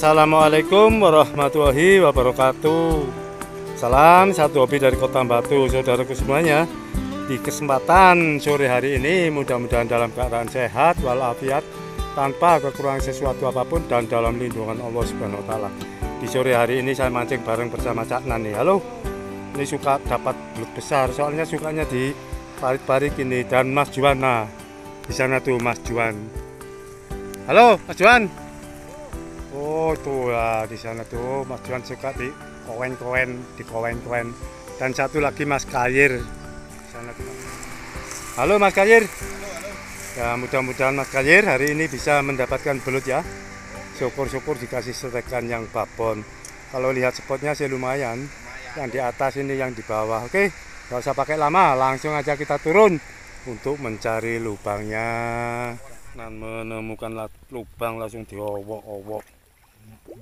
Assalamualaikum warahmatullahi wabarakatuh Salam satu hobi dari kota Batu Saudaraku semuanya Di kesempatan sore hari ini Mudah-mudahan dalam keadaan sehat walafiat Tanpa kekurangan sesuatu apapun Dan dalam lindungan Allah Subhanahu Wa Taala. Di sore hari ini saya mancing bareng bersama Cak Nani Halo Ini suka dapat belut besar Soalnya sukanya di parit-parit ini Dan Mas Juwana Di sana tuh Mas Juwan. Halo Mas Juwan. Oh tuh ya di sana tuh Mas Juan suka di koen-koen, di koen-koen. Dan satu lagi Mas Kair. sana Halo Mas Kair. Halo, halo. Ya mudah-mudahan Mas Kair hari ini bisa mendapatkan belut ya. Syukur-syukur dikasih setekan yang babon. Kalau lihat spotnya sih lumayan. Yang di atas ini yang di bawah. Oke, gak usah pakai lama, langsung aja kita turun untuk mencari lubangnya. dan menemukan lubang langsung diowok-owok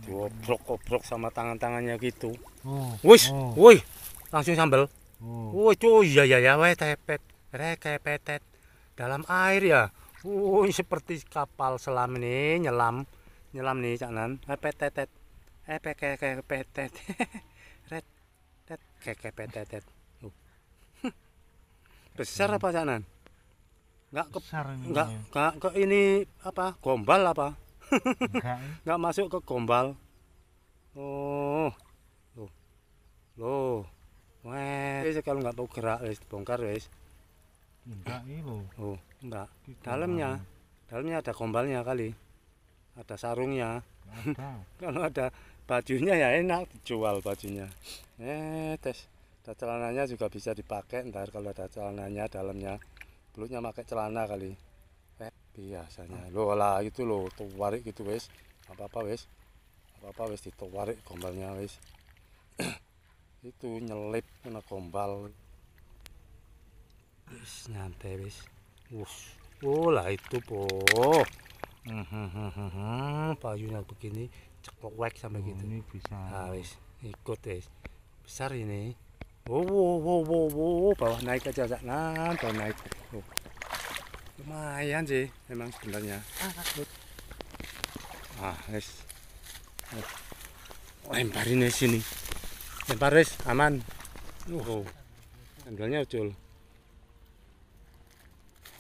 goblok-goblok sama tangan-tangannya gitu. Oh. Wis, oh. woi, langsung sambel. Oh. Woi, cuy, ya ya ya, weh tepet, rekepetet dalam air ya. Woi, seperti kapal selam ini nyelam, nyelam nih canan, repetetet, repetetet, eh, kayak tet, kekepetetet. Besar apa canan? Enggak ke, enggak, enggak ya. ke ini apa? Gombal apa? Enggak. masuk ke gombal. Oh. Loh. Loh. Wes kalau enggak mau gerak wes bongkar wes. Enggak ini loh. Oh, enggak. Di dalamnya. Dalamnya ada gombalnya kali. Ada sarungnya. Ada. kalau ada bajunya ya enak dijual bajunya. Eh, tes. Ada celananya juga bisa dipakai ntar kalau ada celananya dalamnya. Belutnya pakai celana kali biasanya lo lah itu lo tuwarik gitu wes apa apa wes apa apa wes dituwarik gombalnya wes itu nyelip kena gombal wes nyantai wes wus oh lah itu po hmm, hmm, hmm, hmm, hmm. payunya begini ceklek sampai gitu oh, ini bisa nah, wes ikut wes besar ini wow oh, wow wow wow, wow. bawah naik aja nah bawah naik oh lumayan sih memang sebenarnya ah, ah es eh, lemparin ini sini lempar es aman oh sandalnya ucul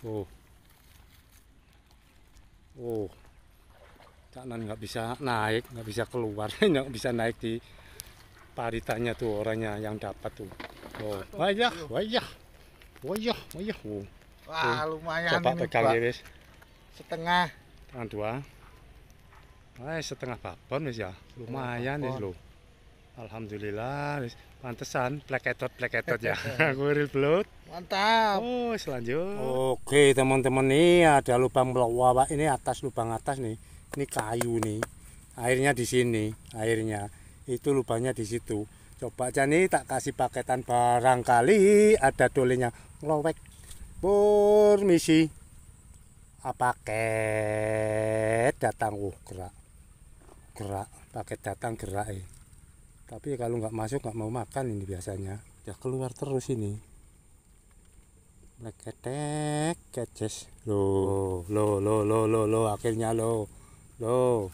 oh oh kanan nggak bisa naik nggak bisa keluar nggak bisa naik di paritanya tuh orangnya yang dapat tuh oh wajah wajah wajah wajah oh. Wah, lumayan Coba ini, pegang Pak. wis. Setengah. Tangan dua. Wah, setengah babon wis ya. Lumayan wis lho. Alhamdulillah wis pantesan pleketot-pleketot ya. Kuiril belut. Mantap. Oh, selanjutnya. Oke, teman-teman nih ada lubang pelawak ini atas lubang atas nih. Ini kayu nih. Airnya di sini, airnya. Itu lubangnya di situ. Coba aja nih tak kasih paketan barangkali ada dolenya ngelowek Permisi. Paket datang uh gerak. Gerak, paket datang gerak eh. Tapi kalau nggak masuk nggak mau makan ini biasanya. Ya keluar terus ini. Leketek keces. Lo, lo, lo, lo, lo, lo akhirnya lo. Lo.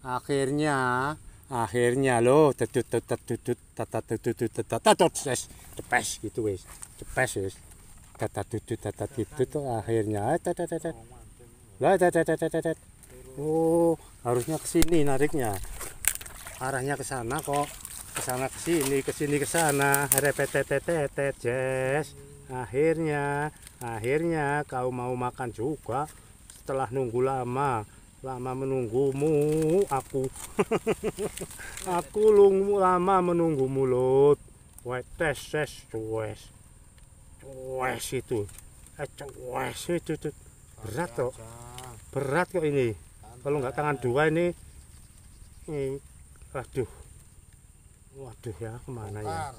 Akhirnya akhirnya lo tetut tetut tetut tetut tetut tetut tetut cepes gitu guys, cepes tata tutu tata titu tuh akhirnya tata ah, tata lah tata tata tata oh harusnya ke sini nariknya arahnya ke sana kok ke sana ke sini ke sini ke sana akhirnya akhirnya kau mau makan juga setelah nunggu lama lama menunggumu aku aku lama menunggumu lut wetes tes wes itu eceng wes itu, tuh berat kok berat kok ini kalau nggak tangan dua ini ini aduh waduh ya kemana ya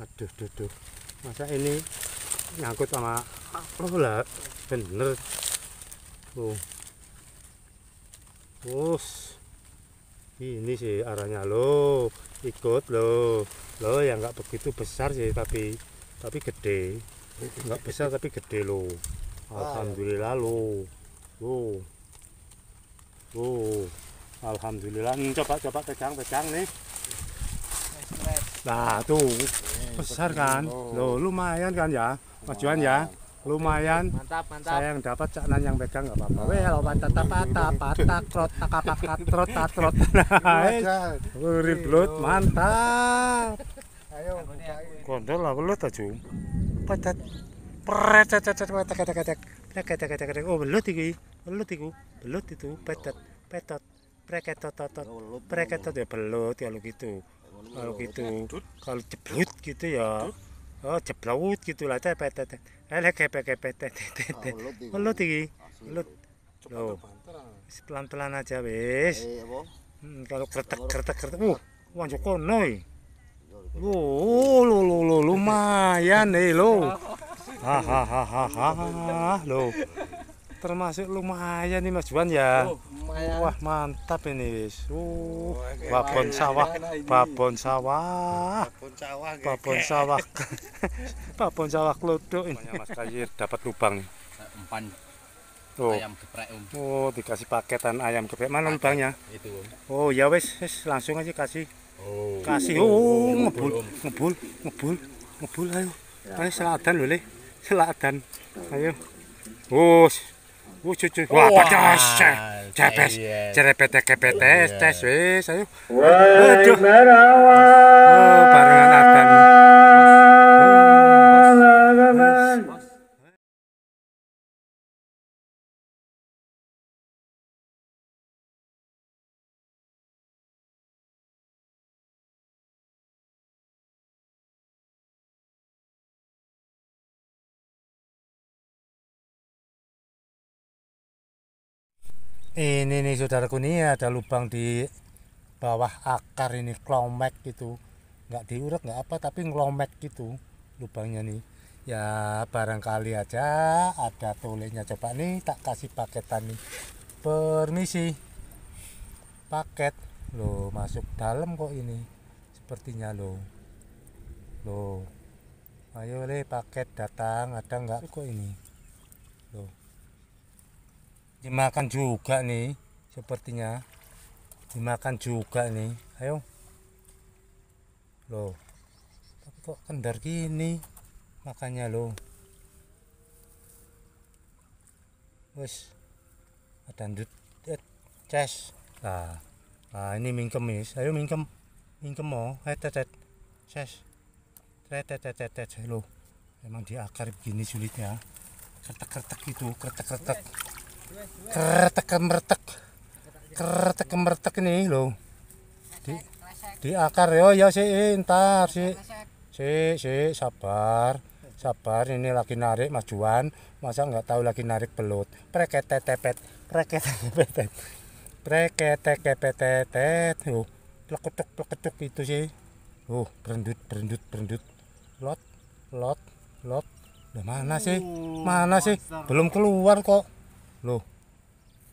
aduh aduh, masa ini nyangkut sama apa lah bener tuh us ini sih arahnya lo ikut lo lo yang nggak begitu besar sih tapi tapi gede nggak besar tapi gede loh ah, iya. alhamdulillah lo lo lo alhamdulillah hmm, coba coba pegang pegang nih nah tuh besar kan lo lumayan kan ya majuan ya lumayan mantap mantap saya yang dapat cak yang pegang nggak apa-apa weh lo patah patah patah krot takapak trot. tatrot urip blut mantap ayo Kondol aku lu taju. Petet. Precet cet cet petek petek petek. Petek petek petek. Oh belut iki. Belut itu, Belut itu petet. Petot. Preketot totot. Ya, Preketot ya belut ya lu gitu. Ya gitu. Kalau gitu, kalau jeblut gitu ya. Oh, jeblut gitu lah teh petet. Elek kepet kepet. Ah, belut iki. Belut. lo ah? Pelan-pelan aja wis. Eh, hmm, kalau kretek kretek kretek. Uh, wanjo kono iki. Lo, lo, lo, lo, lumayan nih lo. Hahaha, lo. Termasuk lumayan nih Mas Juan ya. Oh, Wah mantap ini wis. Uh, oh, babon sawah, babon sawah. Babon sawah. Babon sawah. kelodok sawah ini. Mas Kayir dapat lubang nih. Empan. Tuh. Oh. Ayam geprek Oh, dikasih paketan ayam geprek. Mana lubangnya? Itu Oh, ya wis, wis langsung aja kasih. Oh. Kasih oh, oh, oh ngebul ngebul ngebul ngebul ayo. Ini ya. seladan lho, Le. Seladan. Ayo. Wus. Wus cucu. Wah, pedas. Iya. Cepes. Cerepet kepetes iya. tes wes ayo. Waduh. Oh, barengan ini nih saudaraku ini ada lubang di bawah akar ini klomek gitu nggak diurut nggak apa tapi ngelomek gitu lubangnya nih ya barangkali aja ada tulisnya coba nih tak kasih paketan nih permisi paket lo masuk dalam kok ini sepertinya lo lo ayo le paket datang ada nggak kok ini loh dimakan juga nih sepertinya dimakan juga nih ayo loh tapi kok kendar gini makanya lo wes ada ndut eh, ces nah, nah ini mingkem mis ayo mingkem mingkem mau eh tetet ces tetet lo emang di akar begini sulitnya kertek kertek itu kertek kertek kertek kemertek kertek kemertek ini loh di di akar yo ya, ya si intar eh, si si si sabar sabar ini lagi narik majuan masa nggak tahu lagi narik belut preketetet preketetet preketetetet yo pleketuk pleketuk itu sih uh berendut berendut berendut lot lot lot udah mana sih? Mana sih? Belum keluar kok. Loh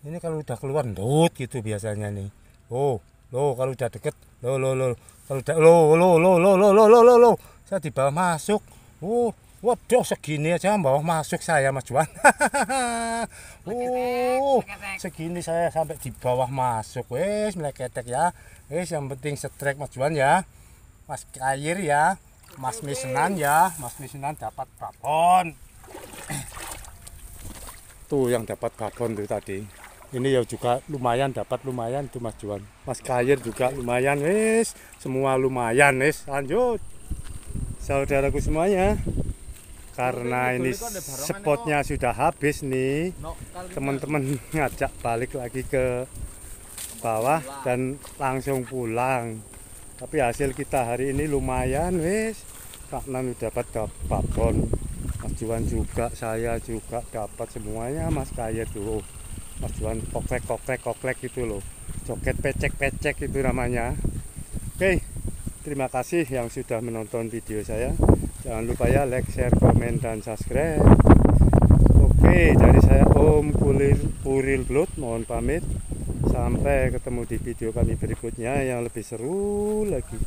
ini kalau udah keluar ndut gitu biasanya nih oh lo kalau udah deket lo lo lo kalau udah lo lo lo lo lo lo lo lo lo saya di bawah masuk oh Waduh segini aja bawah masuk saya Mas Juan. oh, segini saya sampai di bawah masuk. Wes meleketek ya. Wes yang penting setrek Mas Juan ya. Mas Kair ya. Mas misenan ya. Mas misenan dapat babon. Tuh yang dapat babon tuh tadi ini ya juga lumayan dapat lumayan itu Mas Juan Mas Kair juga lumayan wis semua lumayan wis lanjut saudaraku semuanya karena ini spotnya sudah habis nih teman-teman ngajak balik lagi ke bawah dan langsung pulang tapi hasil kita hari ini lumayan wis Kak Nan dapat babon Mas Juan juga saya juga dapat semuanya Mas Kaya tuh mas jualan koklek koklek koklek gitu loh joget pecek pecek itu namanya oke terima kasih yang sudah menonton video saya jangan lupa ya like share komen dan subscribe oke dari saya Om Kulir Puril Blood mohon pamit sampai ketemu di video kami berikutnya yang lebih seru lagi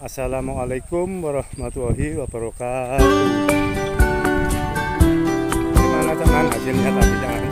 Assalamualaikum warahmatullahi wabarakatuh gimana teman hasilnya tapi jangan